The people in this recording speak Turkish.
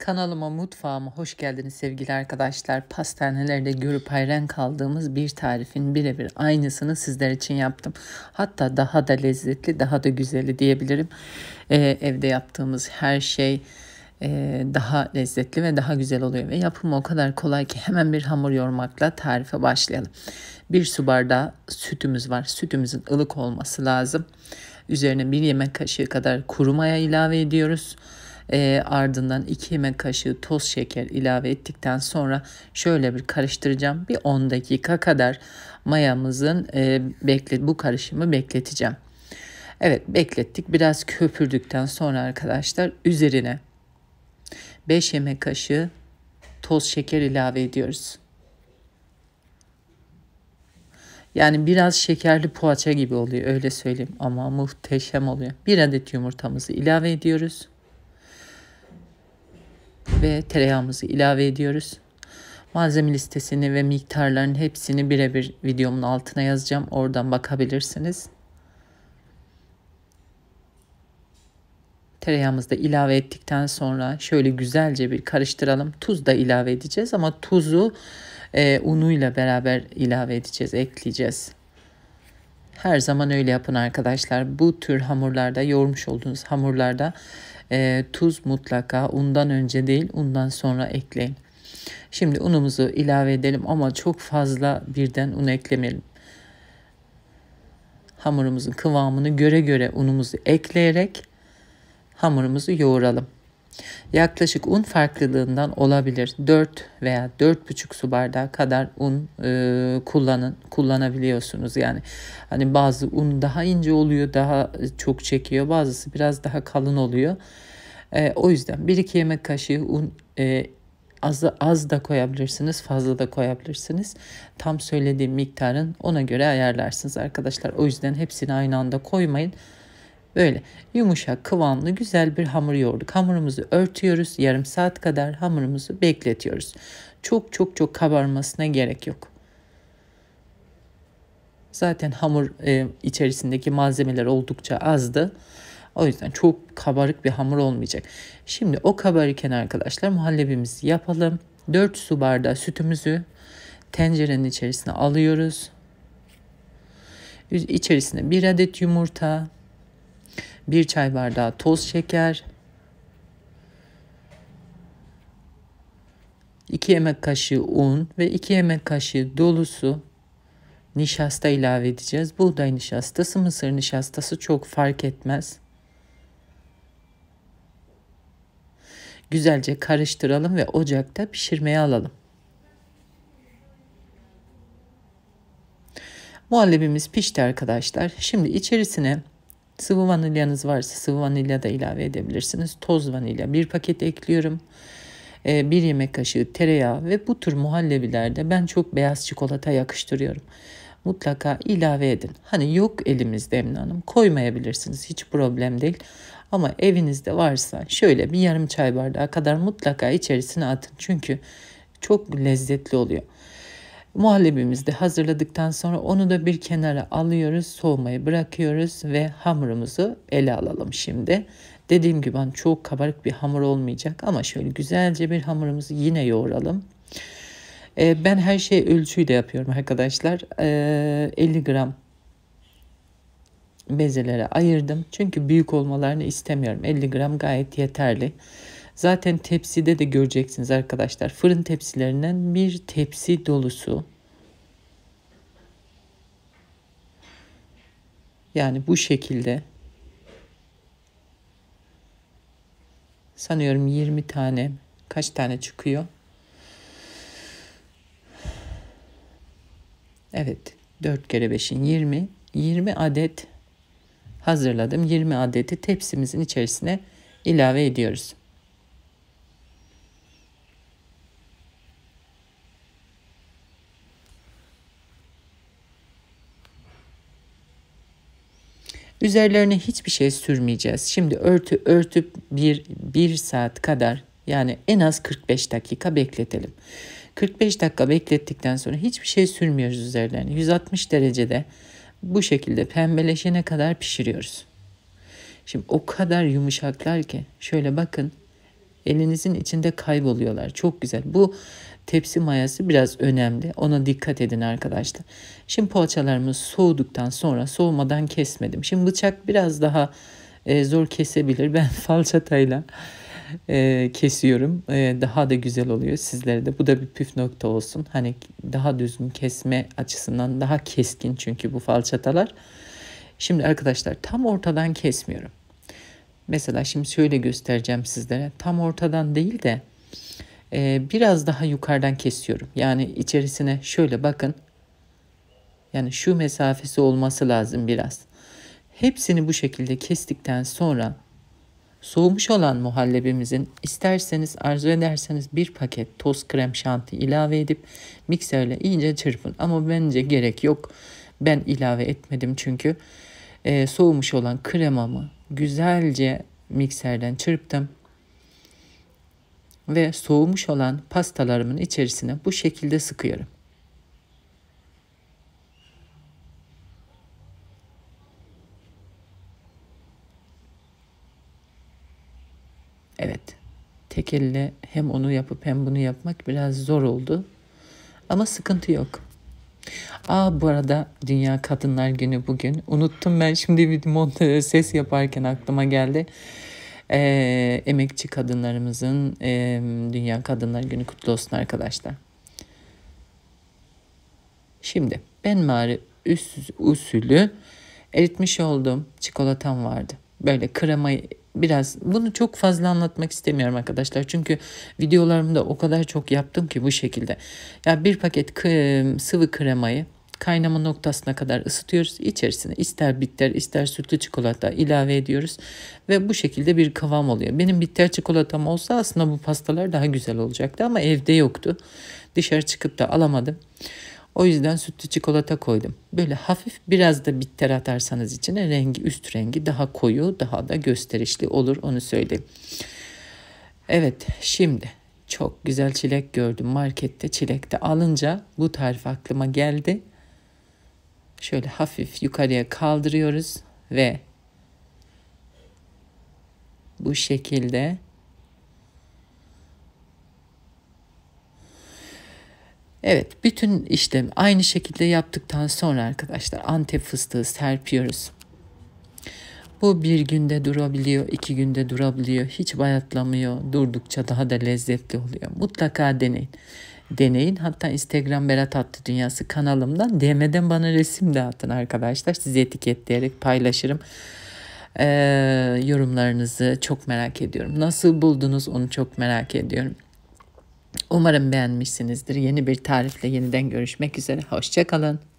Kanalıma mutfağıma hoş geldiniz sevgili arkadaşlar. Pastanelerde görüp hayran kaldığımız bir tarifin birebir aynısını sizler için yaptım. Hatta daha da lezzetli, daha da güzeli diyebilirim. Ee, evde yaptığımız her şey e, daha lezzetli ve daha güzel oluyor. Ve yapımı o kadar kolay ki hemen bir hamur yormakla tarife başlayalım. Bir su bardağı sütümüz var. Sütümüzün ılık olması lazım. Üzerine bir yemek kaşığı kadar kuru maya ilave ediyoruz. E, ardından 2 yemek kaşığı toz şeker ilave ettikten sonra şöyle bir karıştıracağım. Bir 10 dakika kadar mayamızın e, bekle, bu karışımı bekleteceğim. Evet beklettik. Biraz köpürdükten sonra arkadaşlar üzerine 5 yemek kaşığı toz şeker ilave ediyoruz. Yani biraz şekerli poğaça gibi oluyor öyle söyleyeyim ama muhteşem oluyor. Bir adet yumurtamızı ilave ediyoruz ve tereyağımızı ilave ediyoruz. Malzeme listesini ve miktarların hepsini birebir videomun altına yazacağım. Oradan bakabilirsiniz. Tereyağımızı da ilave ettikten sonra şöyle güzelce bir karıştıralım. Tuz da ilave edeceğiz ama tuzu e, unuyla beraber ilave edeceğiz, ekleyeceğiz. Her zaman öyle yapın arkadaşlar. Bu tür hamurlarda, yoğurmuş olduğunuz hamurlarda e, tuz mutlaka undan önce değil undan sonra ekleyin. Şimdi unumuzu ilave edelim ama çok fazla birden un eklemeyelim. Hamurumuzun kıvamını göre göre unumuzu ekleyerek hamurumuzu yoğuralım. Yaklaşık un farklılığından olabilir. 4 veya 4,5 su bardağı kadar un e, kullanın kullanabiliyorsunuz. Yani hani bazı un daha ince oluyor, daha çok çekiyor. Bazısı biraz daha kalın oluyor. E, o yüzden 1-2 yemek kaşığı un e, az, az da koyabilirsiniz, fazla da koyabilirsiniz. Tam söylediğim miktarın ona göre ayarlarsınız arkadaşlar. O yüzden hepsini aynı anda koymayın. Böyle yumuşak, kıvamlı, güzel bir hamur yoğurduk. Hamurumuzu örtüyoruz. Yarım saat kadar hamurumuzu bekletiyoruz. Çok çok çok kabarmasına gerek yok. Zaten hamur e, içerisindeki malzemeler oldukça azdı. O yüzden çok kabarık bir hamur olmayacak. Şimdi o kabarırken arkadaşlar muhallebimizi yapalım. 4 su bardağı sütümüzü tencerenin içerisine alıyoruz. İçerisine 1 adet yumurta, 1 çay bardağı toz şeker, 2 yemek kaşığı un ve 2 yemek kaşığı dolusu nişasta ilave edeceğiz. Buğday nişastası, mısır nişastası çok fark etmez. Güzelce karıştıralım ve ocakta pişirmeye alalım. Muhallebimiz pişti arkadaşlar. Şimdi içerisine Sıvı vanilyanız varsa sıvı vanilya da ilave edebilirsiniz. Toz vanilya bir paket ekliyorum. E, bir yemek kaşığı tereyağı ve bu tür muhallebilerde ben çok beyaz çikolata yakıştırıyorum. Mutlaka ilave edin. Hani yok elimizde Emine Hanım koymayabilirsiniz hiç problem değil. Ama evinizde varsa şöyle bir yarım çay bardağı kadar mutlaka içerisine atın. Çünkü çok lezzetli oluyor. Muhallebimizi de hazırladıktan sonra onu da bir kenara alıyoruz, soğumaya bırakıyoruz ve hamurumuzu ele alalım şimdi. Dediğim gibi ben hani çok kabarık bir hamur olmayacak ama şöyle güzelce bir hamurumuzu yine yoğuralım. Ee, ben her şeyi ölçüyle yapıyorum arkadaşlar. 50 ee, gram bezelere ayırdım. Çünkü büyük olmalarını istemiyorum. 50 gram gayet yeterli. Zaten tepside de göreceksiniz arkadaşlar. Fırın tepsilerinden bir tepsi dolusu. Yani bu şekilde. Sanıyorum 20 tane kaç tane çıkıyor? Evet 4 kere 5'in 20. 20 adet hazırladım. 20 adeti tepsimizin içerisine ilave ediyoruz. Üzerlerine hiçbir şey sürmeyeceğiz. Şimdi örtü örtüp bir, bir saat kadar yani en az 45 dakika bekletelim. 45 dakika beklettikten sonra hiçbir şey sürmüyoruz üzerlerine. 160 derecede bu şekilde pembeleşene kadar pişiriyoruz. Şimdi o kadar yumuşaklar ki şöyle bakın elinizin içinde kayboluyorlar. Çok güzel. Bu tepsi mayası biraz önemli. Ona dikkat edin arkadaşlar. Şimdi poğaçalarımız soğuduktan sonra soğumadan kesmedim. Şimdi bıçak biraz daha e, zor kesebilir. Ben falçatayla e, kesiyorum. E, daha da güzel oluyor sizlere de. Bu da bir püf nokta olsun. Hani daha düzgün kesme açısından daha keskin çünkü bu falçatalar. Şimdi arkadaşlar tam ortadan kesmiyorum. Mesela şimdi şöyle göstereceğim sizlere. Tam ortadan değil de e, biraz daha yukarıdan kesiyorum. Yani içerisine şöyle bakın. Yani şu mesafesi olması lazım biraz. Hepsini bu şekilde kestikten sonra soğumuş olan muhallebimizin isterseniz arzu ederseniz bir paket toz krem şanti ilave edip mikserle iyice çırpın. Ama bence gerek yok. Ben ilave etmedim çünkü e, soğumuş olan kremamı güzelce mikserden çırptım ve soğumuş olan pastalarımın içerisine bu şekilde sıkıyorum. Evet. Tek elle hem onu yapıp hem bunu yapmak biraz zor oldu. Ama sıkıntı yok. Aa bu arada Dünya Kadınlar Günü bugün. Unuttum ben şimdi bir ses yaparken aklıma geldi e, emekçi kadınlarımızın e, Dünya Kadınlar Günü kutlu olsun arkadaşlar. Şimdi ben mari üst usulü eritmiş oldum çikolatam vardı. Böyle kremayı biraz bunu çok fazla anlatmak istemiyorum arkadaşlar. Çünkü videolarımda o kadar çok yaptım ki bu şekilde. Ya bir paket sıvı kremayı kaynama noktasına kadar ısıtıyoruz. İçerisine ister bitter ister sütlü çikolata ilave ediyoruz ve bu şekilde bir kıvam oluyor. Benim bitter çikolatam olsa aslında bu pastalar daha güzel olacaktı ama evde yoktu. Dışarı çıkıp da alamadım. O yüzden sütlü çikolata koydum. Böyle hafif biraz da bitter atarsanız içine rengi üst rengi daha koyu daha da gösterişli olur onu söyleyeyim. Evet şimdi çok güzel çilek gördüm markette çilek de alınca bu tarif aklıma geldi şöyle hafif yukarıya kaldırıyoruz ve bu şekilde Evet, bütün işlem aynı şekilde yaptıktan sonra arkadaşlar antep fıstığı serpiyoruz. Bu bir günde durabiliyor, iki günde durabiliyor, hiç bayatlamıyor, durdukça daha da lezzetli oluyor. Mutlaka deneyin deneyin. Hatta Instagram Berat Attı Dünyası kanalımdan DM'den bana resim de atın arkadaşlar. Sizi etiketleyerek paylaşırım. Ee, yorumlarınızı çok merak ediyorum. Nasıl buldunuz onu çok merak ediyorum. Umarım beğenmişsinizdir. Yeni bir tarifle yeniden görüşmek üzere. Hoşçakalın.